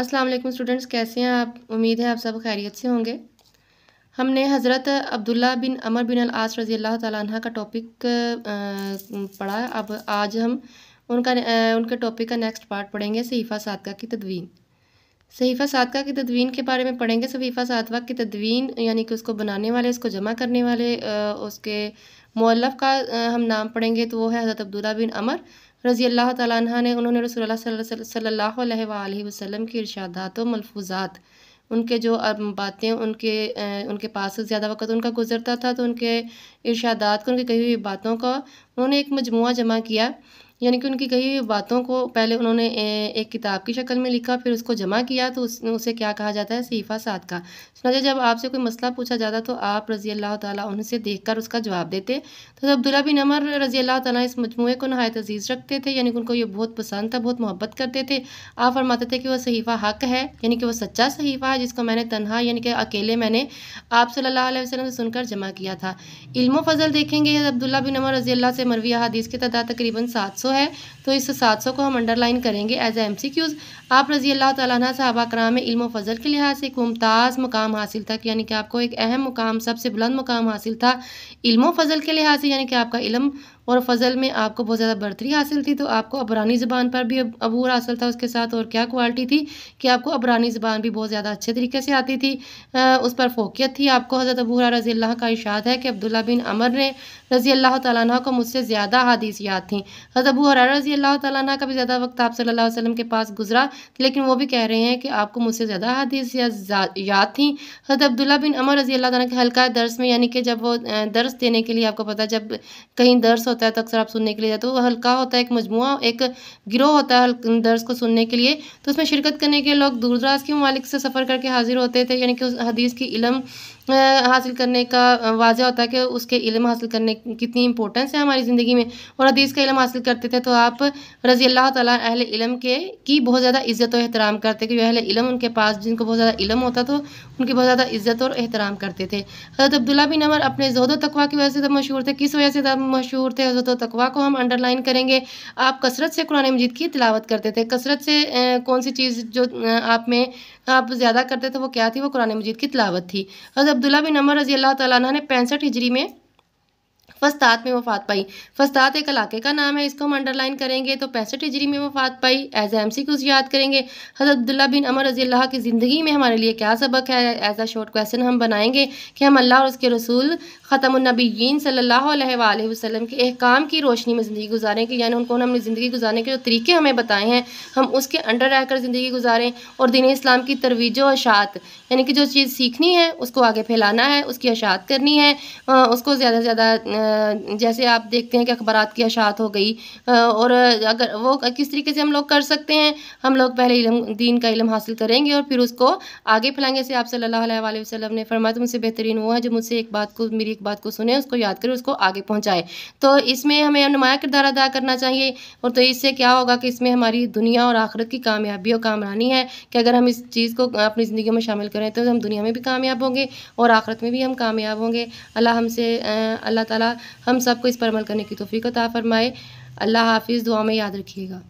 अस्सलाम वालेकुम स्टूडेंट्स कैसे हैं आप उम्मीद है आप सब खैरियत से होंगे हमने हज़रत अब्दुल्ला बिन अमर बिन आस रज़ी अल्लाह तह का टॉपिक पढ़ा अब आज हम उनका उनके टॉपिक का नेक्स्ट पार्ट पढ़ेंगे सहीफ़ा सादका की तदवीन सहीफ़ा सादका की तदवीन के बारे में पढ़ेंगे सहीफ़ा सादवा की तदवीन यानी कि उसको बनाने वाले उसको जमा करने वाले उसके मौलफ का हम नाम पढ़ेंगे तो वो है हज़रत अब्दुल्ला बिन अमर रज़ी अल्लाह तह ने उन्होंने रसोल्ला सल्ला वसम की इर्शादात व मलफूज़ात उनके जो बातें उनके उनके पास ज़्यादा वक्त उनका गुजरता था तो उनके इर्शादात को उनकी कही हुई बातों का उन्होंने एक मजमु जमा किया यानी कि उनकी कही हुई बातों को पहले उन्होंने एक किताब की शक्ल में लिखा फिर उसको जमा किया तो उस, उसे क्या कहा जाता है सहीफ़ा साद का सुना जब आपसे कोई मसला पूछा जाता तो आप रज़ी अल्लाह तह से देख कर उसका जवाब देते तो अब्दुल्ला बिन अमर रज़ी अल्लाह तह इस मजमू को नहायत अजीज़ रखते थे यानी कि उनको ये बहुत पसंद था बहुत मोहब्बत करते थे आप फरमाते थे कि वह सहीफ़ा हक है यानी कि वह सच्चा सहीफ़ा है जिसको मैंने तनहा यानी कि अकेले मैंने आप सल्ला वसलम से सुनकर जमा किया था इल्म फजल देखेंगे अब्दुल्ला बिन अमर रज़ी अल्लाह से मरविया हदीस की तादाद तकरीबन सात सौ है तो इस सात सौ को हम अंडरलाइन करेंगे एज एम सी क्यूज़ आप रजी अल्लाह तह साहबा कराम में इल्म फ़जल के लिहाज से एक मुमताज़ मुकाम हासिल था यानी कि आपको एक अहम मुकाम सबसे बुलंद मुकाम हासिल था इल्म फ़जल के लिहाज से यानी कि आपका इलम और फ़जल में आपको बहुत ज़्यादा बढ़तरी हासिल थी तो आपको अबरानी ज़बान पर भी अबूर हासिल था उसके साथ और क्या क्वालिटी थी कि आपको अबरानी ज़बान भी बहुत ज़्यादा अच्छे तरीके से आती थी आ, उस पर फोकियत थी आपको हज़रत अबूर रज़ी अल्लाह का इशाद है कि अब्दुल्ला बिन अमर ने रज़ी अल्लाह तह को मुझसे ज़्यादा हदीस याद थी हज़रत अबू हरा रजी अल्लाह तला का भी ज़्यादा वक्त आप सल्ला अलैहि के पास गुजरा लेकिन वो भी कह रहे हैं कि आपको मुझसे ज़्यादा हदीस या याद थी हजरत अब्दुल्ला बिन अमर रजी अल्लाह तला के हल्का दर्स में यानी कि जब वो दर्स देने के लिए आपको पता है जब कहीं दर्स होता है तो अक्सर आप सुनने के लिए जाते हो वह हल्का होता है एक मजमू एक गिरोह होता है दर्स को सुनने के लिए तो उसमें शिरकत करने के लोग दूर दराज के ममालिक से सफ़र करके हाजिर होते थे यानी कि उस हदीस की इलम हासिल करने का वाजह होता है कि उसके इलम हासिल करने कितनी इंपॉर्टेंस है हमारी ज़िंदगी में और हदीस का इलम हासिल करते थे तो आप रज़ी अल्लाह ताली इलम के की बहुत ज़्यादा इज़्ज़त और एहतराम करते कि जो इलम उनके पास जिनको बहुत ज़्यादा इलम होता तो उनकी बहुत ज़्यादा इज्जत और एहतराम करते थे हज़रत अब्दुल्ला बिन अमर अपने जहद तकवा की वजह से तब मशहूर थे किस वजह से तब मशहूर थे हजरत तकवा को हम अंडरलाइन करेंगे आप कसरत से कुरान मजीद की तिलावत करते थे कसरत से कौन सी चीज़ जो आप में आप ज़्यादा करते थे वो क्या थी वो कुरान मजीद की तिलावत थी हज़रत अब्दुल्ला बिन अमर रजी अल्लाह तला ने पैंसठ हिजरी में फस्तात में वफात पाई फस्तात एक इलाके का नाम है इसको हम अंडरलाइन करेंगे तो पैंसठ हिजरी में वफात पाई एज एम सी याद करेंगे हज़रत अब्दुल्ला बिन अमर रजी अल्लाह की ज़िंदगी में हमारे लिए क्या सबक है एज अ शॉर्ट क्वेश्चन हम बनाएंगे कि हम अल्लाह और उसके रसूल ख़तमनबीन सल्ला वसलम के अहकाम की रोशनी में ज़िंदगी गुजारें कि यानी उनको हमने ज़िंदगी गुजारने के जो तरीके हमें बताए हैं हम उसके अंडर रहकर ज़िंदगी गुजारें और दिन इस्लाम की तरवीज अशात यानी कि जो चीज़ सीखनी है उसको आगे फैलाना है उसकी अशात करनी है उसको ज़्यादा से ज़्यादा जैसे आप देखते हैं कि अखबारात की अशात हो गई और अगर वो किस तरीके से हम लोग कर सकते हैं हम लोग पहले इलम दीन का इलम हासिल करेंगे और फिर उसको आगे फैलाएंगे जैसे आप सल्लल्लाहु अलैहि वसल्लम ने फरमाया तो मुझसे बेहतरीन हुआ जो मुझसे एक बात को मेरी एक बात को सुने उसको याद करें उसको आगे पहुँचाए तो इसमें हमें नुमाया किरदार अदा करना चाहिए और तो इससे क्या होगा कि इसमें हमारी दुनिया और आखिरत की कामयाबी और कामरानी है कि अगर हम इस चीज़ को अपनी ज़िंदगी में शामिल करें तो हम दुनिया में भी कामयाब होंगे और आखिरत में भी हम कामयाब होंगे अल्लाह हमसे अल्लाह ताला हम सबको इस पर अमल करने की तोफ़ी अता फ़रमाए अल्लाह हाफिज़ दुआ में याद रखिएगा